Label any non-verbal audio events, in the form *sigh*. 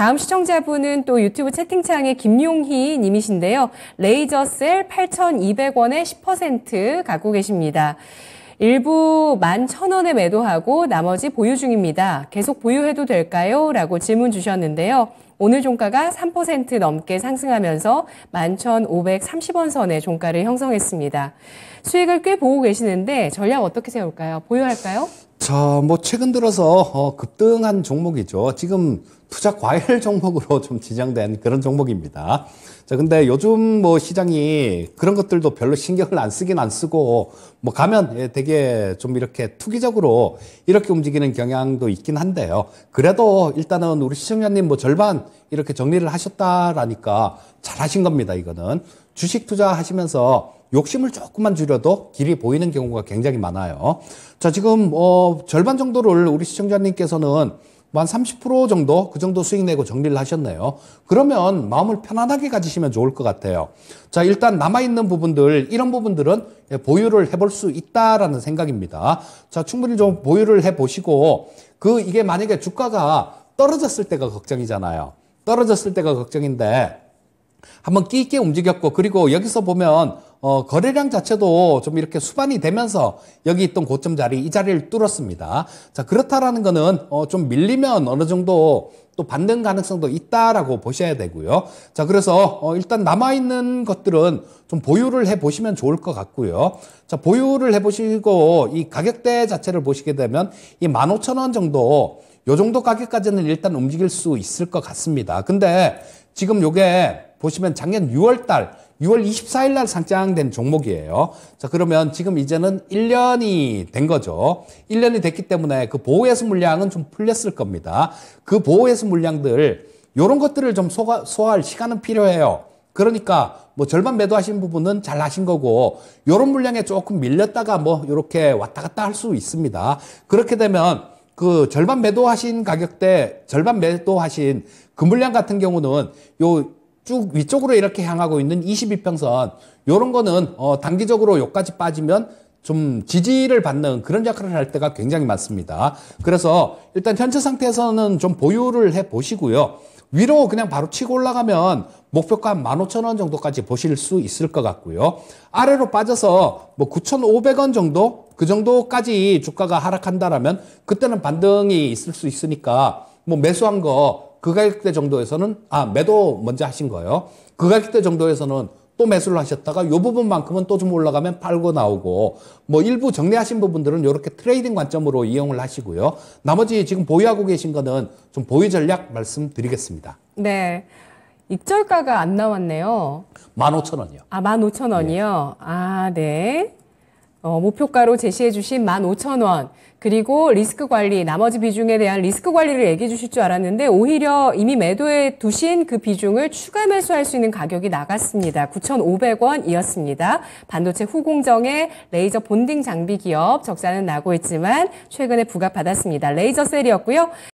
다음 시청자분은 또 유튜브 채팅창에 김용희 님이신데요. 레이저 셀 8,200원에 10% 갖고 계십니다. 일부 11,000원에 매도하고 나머지 보유 중입니다. 계속 보유해도 될까요? 라고 질문 주셨는데요. 오늘 종가가 3% 넘게 상승하면서 11,530원 선에 종가를 형성했습니다. 수익을 꽤 보고 계시는데 전략 어떻게 세울까요? 보유할까요? 자, 뭐 최근 들어서 어, 급등한 종목이죠. 지금 투자 과열 *laughs* 종목으로 좀 지정된 그런 종목입니다. 자, 근데 요즘 뭐 시장이 그런 것들도 별로 신경을 안 쓰긴 안 쓰고 뭐 가면 예, 되게 좀 이렇게 투기적으로 이렇게 움직이는 경향도 있긴 한데요. 그래도 일단은 우리 시청자님 뭐 절반 이렇게 정리를 하셨다라니까 잘하신 겁니다. 이거는 주식 투자하시면서 욕심을 조금만 줄여도 길이 보이는 경우가 굉장히 많아요. 자, 지금 어, 절반 정도를 우리 시청자님께서는 한30% 정도 그 정도 수익 내고 정리를 하셨네요. 그러면 마음을 편안하게 가지시면 좋을 것 같아요. 자, 일단 남아있는 부분들, 이런 부분들은 예, 보유를 해볼 수 있다라는 생각입니다. 자, 충분히 좀 보유를 해보시고, 그, 이게 만약에 주가가 떨어졌을 때가 걱정이잖아요. 떨어졌을 때가 걱정인데, 한번 끼있게 움직였고, 그리고 여기서 보면 어, 거래량 자체도 좀 이렇게 수반이 되면서 여기 있던 고점 자리 이 자리를 뚫었습니다. 자 그렇다라는 거는 어, 좀 밀리면 어느 정도 또 받는 가능성도 있다라고 보셔야 되고요. 자 그래서 어, 일단 남아 있는 것들은 좀 보유를 해 보시면 좋을 것 같고요. 자 보유를 해 보시고 이 가격대 자체를 보시게 되면 이 15,000원 정도 요 정도 가격까지는 일단 움직일 수 있을 것 같습니다. 근데 지금 요게 보시면 작년 6월 달 6월 24일 날 상장된 종목이에요. 자, 그러면 지금 이제는 1년이 된 거죠. 1년이 됐기 때문에 그 보호예수 물량은 좀 풀렸을 겁니다. 그 보호예수 물량들, 요런 것들을 좀 소화, 소화할 시간은 필요해요. 그러니까 뭐 절반 매도하신 부분은 잘 하신 거고 요런 물량에 조금 밀렸다가 뭐 요렇게 왔다 갔다 할 수 있습니다. 그렇게 되면 그 절반 매도하신 가격대 절반 매도하신 그 물량 같은 경우는 요쭉 위쪽으로 이렇게 향하고 있는 22평선 이런 거는 어, 단기적으로 여기까지 빠지면 좀 지지를 받는 그런 역할을 할 때가 굉장히 많습니다. 그래서 일단 현재 상태에서는 좀 보유를 해 보시고요. 위로 그냥 바로 치고 올라가면 목표가 15,000원 정도까지 보실 수 있을 것 같고요. 아래로 빠져서 뭐 9,500원 정도 그 정도까지 주가가 하락한다라면 그때는 반등이 있을 수 있으니까 뭐 매수한 거그 가격대 정도에서는 아 매도 먼저 하신 거예요. 그 가격대 정도에서는 또 매수를 하셨다가 요 부분만큼은 또 좀 올라가면 팔고 나오고 뭐 일부 정리하신 부분들은 이렇게 트레이딩 관점으로 이용을 하시고요. 나머지 지금 보유하고 계신 거는 좀 보유 전략 말씀드리겠습니다. 네. 입절가가 안 나왔네요. 15,000원이요. 아, 15,000원이요? 네. 예. 아, 네. 어, 목표가로 제시해 주신 15,000원 그리고 리스크 관리 나머지 비중에 대한 리스크 관리를 얘기해 주실 줄 알았는데 오히려 이미 매도에 두신 그 비중을 추가 매수할 수 있는 가격이 나갔습니다. 9,500원이었습니다. 반도체 후공정의 레이저 본딩 장비 기업 적자는 나고 있지만 최근에 부각받았습니다. 레이저 셀이었고요.